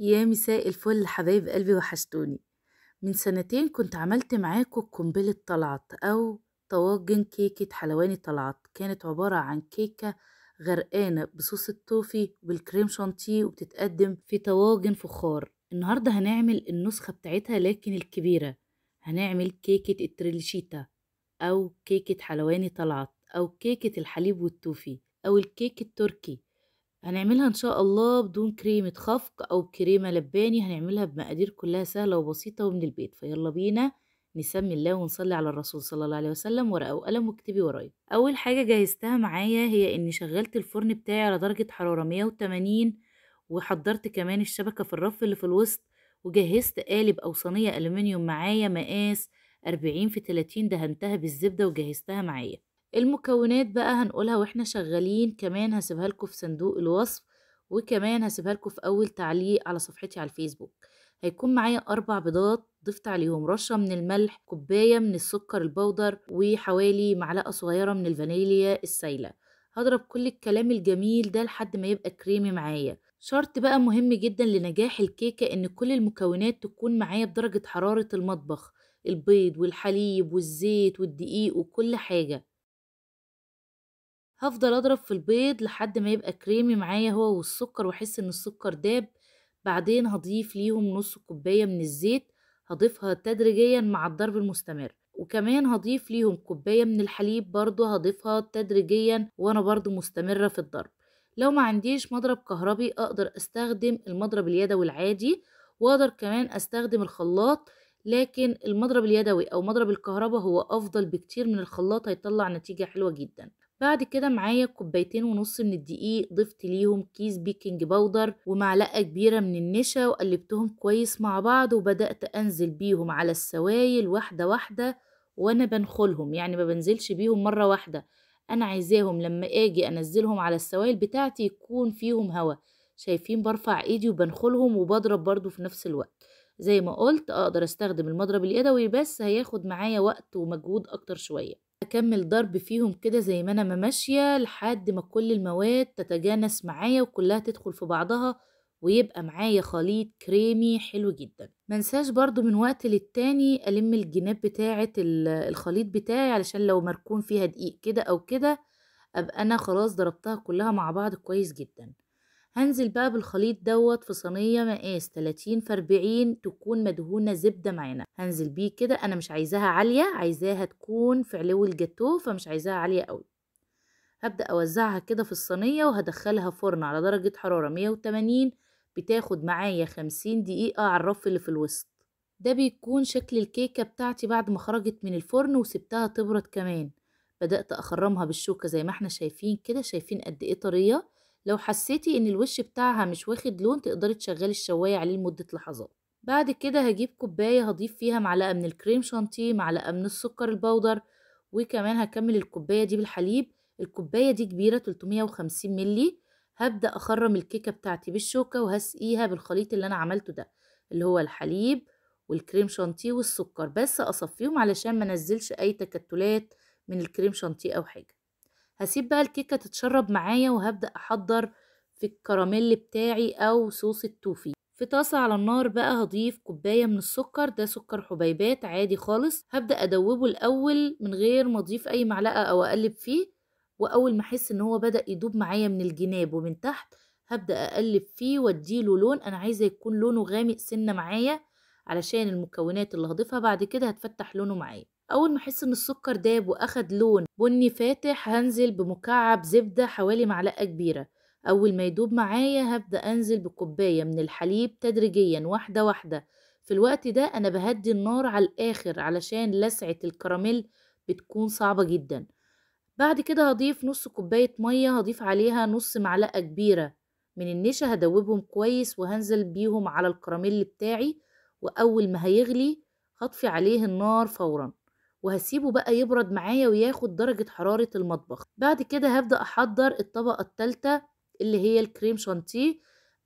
يا مساء الفل حبايب قلبي وحشتوني من سنتين كنت عملت معاكم قنبلة طلعت أو طواجن كيكة حلواني طلعت كانت عبارة عن كيكة غرقانة بصوص التوفي وبالكريم شانتيه وبتتقدم في طواجن فخار النهاردة هنعمل النسخة بتاعتها لكن الكبيرة هنعمل كيكة التريليشيتا أو كيكة حلواني طلعت أو كيكة الحليب والتوفي أو الكيك التركي هنعملها ان شاء الله بدون كريمة خفق او كريمة لباني هنعملها بمقادير كلها سهلة وبسيطة ومن البيت فيلا بينا نسمي الله ونصلي على الرسول صلى الله عليه وسلم ورقة وقلم واكتبي ورايا اول حاجة جهزتها معايا هي اني شغلت الفرن بتاعي على درجة حرارة 180 وحضرت كمان الشبكة في الرف اللي في الوسط وجهزت قالب او صينية الومنيوم معايا مقاس 40 في 30 دهنتها بالزبدة وجهزتها معايا المكونات بقى هنقولها واحنا شغالين كمان هسيبها لكم في صندوق الوصف وكمان هسيبها لكم في اول تعليق على صفحتي على الفيسبوك هيكون معايا اربع بيضات ضفت عليهم رشه من الملح كوبايه من السكر البودر وحوالي معلقه صغيره من الفانيليا السايله هضرب كل الكلام الجميل ده لحد ما يبقى كريمي معايا شرط بقى مهم جدا لنجاح الكيكه ان كل المكونات تكون معايا بدرجه حراره المطبخ البيض والحليب والزيت والدقيق وكل حاجه هفضل اضرب في البيض لحد ما يبقى كريمي معايا هو والسكر واحس ان السكر داب بعدين هضيف ليهم نص كوبايه من الزيت هضيفها تدريجيا مع الضرب المستمر وكمان هضيف ليهم كوبايه من الحليب برضو هضيفها تدريجيا وانا برضو مستمره في الضرب لو ما عنديش مضرب كهربي اقدر استخدم المضرب اليدوي العادي واقدر كمان استخدم الخلاط لكن المضرب اليدوي او مضرب الكهرباء هو افضل بكتير من الخلاط هيطلع نتيجة حلوة جدا بعد كده معايا كوبايتين ونص من الدقيق ضفت ليهم كيس بيكنج باودر ومعلقة كبيرة من النشا وقلبتهم كويس مع بعض وبدأت أنزل بيهم على السوائل واحدة واحدة وأنا بنخلهم يعني ما بنزلش بيهم مرة واحدة أنا عايزاهم لما أجي أنزلهم على السوائل بتاعتي يكون فيهم هوا شايفين برفع إيدي وبنخلهم وبضرب برضو في نفس الوقت زي ما قلت اقدر استخدم المضرب اليدوي بس هياخد معايا وقت ومجهود اكتر شوية اكمل ضرب فيهم كده زي ما انا ماشية لحد ما كل المواد تتجانس معايا وكلها تدخل في بعضها ويبقى معايا خليط كريمي حلو جدا منساش برضو من وقت للتاني ألم الجناب بتاعة الخليط بتاعي علشان لو مركون فيها دقيق كده أو كده أبقى أنا خلاص ضربتها كلها مع بعض كويس جدا هنزل بقى بالخليط دوت في صينيه مقاس 30 في 40 تكون مدهونه زبده معانا هنزل بيه كده انا مش عايزاها عاليه عايزاها تكون في علو الجاتوه فمش عايزاها عاليه قوي هبدا اوزعها كده في الصينيه وهدخلها فرن على درجه حراره 180 بتاخد معايا 50 دقيقه على الرف اللي في الوسط ده بيكون شكل الكيكه بتاعتي بعد ما خرجت من الفرن وسبتها تبرد كمان بدات اخرمها بالشوكه زي ما احنا شايفين كده شايفين قد ايه طريه لو حسيتي ان الوش بتاعها مش واخد لون تقدري تشغلي الشوايه عليه لمده لحظات بعد كده هجيب كوبايه هضيف فيها معلقه من الكريم شانتيه معلقه من السكر البودر وكمان هكمل الكوبايه دي بالحليب الكوبايه دي كبيره 350 ملي هبدا اخرم الكيكه بتاعتي بالشوكه وهسقيها بالخليط اللي انا عملته ده اللي هو الحليب والكريم شانتيه والسكر بس اصفيهم علشان ما نزلش اي تكتلات من الكريم شانتيه او حاجه هسيب بقى الكيكة تتشرب معايا وهبدأ أحضر في الكراميل بتاعي أو صوص التوفي في طاسة على النار بقى هضيف كوباية من السكر ده سكر حبيبات عادي خالص هبدأ أدوبه الأول من غير ما أضيف أي معلقة أو أقلب فيه وأول ما أحس إن هو بدأ يدوب معايا من الجناب ومن تحت هبدأ أقلب فيه وأديله لون أنا عايزة يكون لونه غامق سنة معايا علشان المكونات اللي هضيفها بعد كده هتفتح لونه معايا اول ما احس ان السكر داب واخد لون بني فاتح هنزل بمكعب زبده حوالي معلقه كبيره اول ما يدوب معايا هبدا انزل بكوبايه من الحليب تدريجيا واحده واحده في الوقت ده انا بهدي النار على الاخر علشان لسعه الكراميل بتكون صعبه جدا بعد كده هضيف نص كوبايه ميه هضيف عليها نص معلقه كبيره من النشا هدوبهم كويس وهنزل بيهم على الكراميل بتاعي وأول ما هيغلي هطفي عليه النار فورا وهسيبه بقى يبرد معايا وياخد درجة حرارة المطبخ بعد كده هبدأ أحضر الطبقة التالتة اللي هي الكريم شانتيه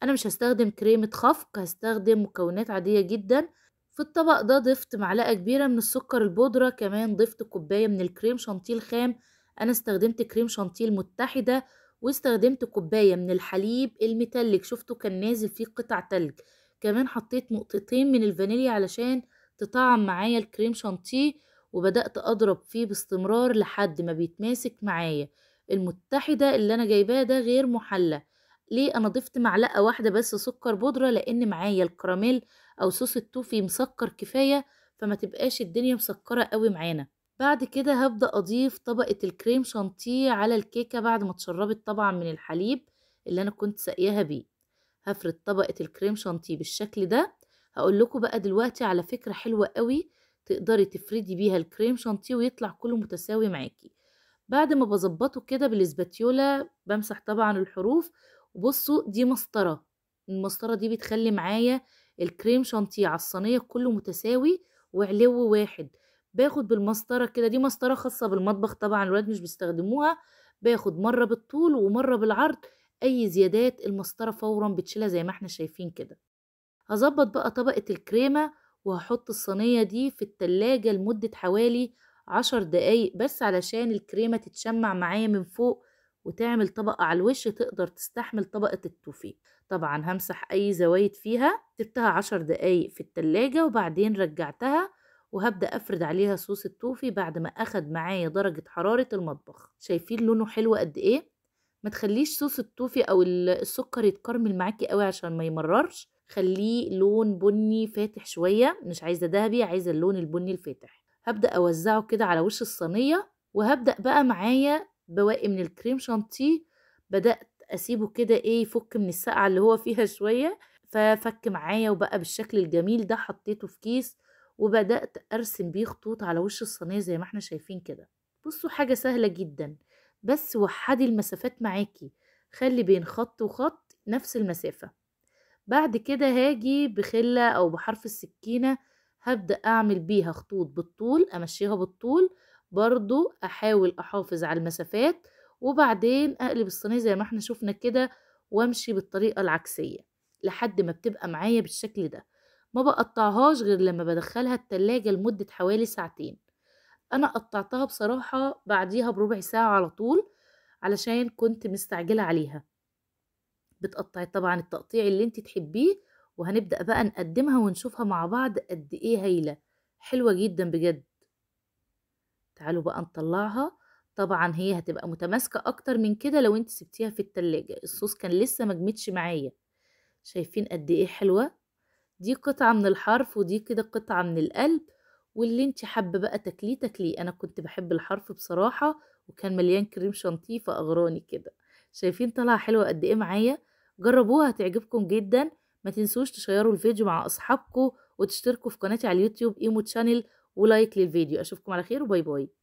أنا مش هستخدم كريمة خفق هستخدم مكونات عادية جدا في الطبق ده ضفت معلقة كبيرة من السكر البودرة كمان ضفت كوباية من الكريم شانتيه الخام أنا استخدمت كريم شانتيه المتحدة واستخدمت كوباية من الحليب المتلج شفته كان نازل فيه قطع تلج كمان حطيت نقطتين من الفانيليا علشان تطعم معايا الكريم شانتيه وبدأت أضرب فيه باستمرار لحد ما بيتماسك معايا المتحدة اللي أنا جايباه ده غير محلى ليه أنا ضفت معلقة واحدة بس سكر بودرة لأن معايا الكراميل أو صوص التوفي مسكر كفاية فما تبقاش الدنيا مسكرة قوي معانا بعد كده هبدأ أضيف طبقة الكريم شانتيه على الكيكة بعد ما اتشربت طبعا من الحليب اللي أنا كنت ساقياها بيه هفرد طبقة الكريم شانتيه بالشكل ده هقول لكم بقى دلوقتي على فكرة حلوة قوي تقدري تفردي بيها الكريم شانتيه ويطلع كله متساوي معاكي بعد ما بظبطه كده بالاسباتيولا بمسح طبعا الحروف وبصوا دي مسطرة المسطرة دي بتخلي معايا الكريم شانتيه على الصينية كله متساوي وعلو واحد باخد بالمسطرة كده دي مسطرة خاصة بالمطبخ طبعا الولاد مش بيستخدموها باخد مرة بالطول ومرة بالعرض أي زيادات المسطرة فورا بتشيلها زي ما احنا شايفين كده هظبط بقى طبقة الكريمة وهحط الصينية دي في التلاجة لمدة حوالي عشر دقايق بس علشان الكريمة تتشمع معايا من فوق وتعمل طبقة على الوش تقدر تستحمل طبقة التوفيه طبعا همسح أي زوايد فيها سبتها عشر دقايق في التلاجة وبعدين رجعتها وهبدأ أفرد عليها صوص التوفي بعد ما أخد معايا درجة حرارة المطبخ شايفين لونه حلو قد إيه ما تخليش صوص التوفي او السكر يتكرمل معاكي قوي عشان ما يمررش خليه لون بني فاتح شويه مش عايزه دهبي عايزه اللون البني الفاتح هبدا اوزعه كده على وش الصينيه وهبدا بقى معايا بواقي من الكريم شانتيه بدات اسيبه كده ايه يفك من السقعه اللي هو فيها شويه ففك معايا وبقى بالشكل الجميل ده حطيته في كيس وبدات ارسم بيه خطوط على وش الصينيه زي ما احنا شايفين كده بصوا حاجه سهله جدا بس وحدي المسافات معاكي خلي بين خط وخط نفس المسافة بعد كده هاجي بخلة أو بحرف السكينة هبدأ أعمل بيها خطوط بالطول أمشيها بالطول برضو أحاول أحافظ على المسافات وبعدين أقلب الصينية زي ما احنا شفنا كده وامشي بالطريقة العكسية لحد ما بتبقى معايا بالشكل ده ما بقطعهاش غير لما بدخلها التلاجة لمدة حوالي ساعتين انا قطعتها بصراحه بعديها بربع ساعه على طول علشان كنت مستعجله عليها بتقطعي طبعا التقطيع اللي انت تحبيه وهنبدا بقى نقدمها ونشوفها مع بعض قد ايه هايله حلوه جدا بجد تعالوا بقى نطلعها طبعا هي هتبقى متماسكه اكتر من كده لو انت سبتيها في التلاجة الصوص كان لسه مجمدش معايا شايفين قد ايه حلوه دي قطعه من الحرف ودي كده قطعه من القلب واللي انت حابه بقى تاكليه تاكليه انا كنت بحب الحرف بصراحه وكان مليان كريم شانتيه فاغراني كده شايفين طالعه حلوه قد ايه معايا جربوها هتعجبكم جدا ما تنسوش تشيروا الفيديو مع اصحابكم وتشتركوا في قناتي على اليوتيوب ايمو تشانل ولايك للفيديو اشوفكم على خير وباي باي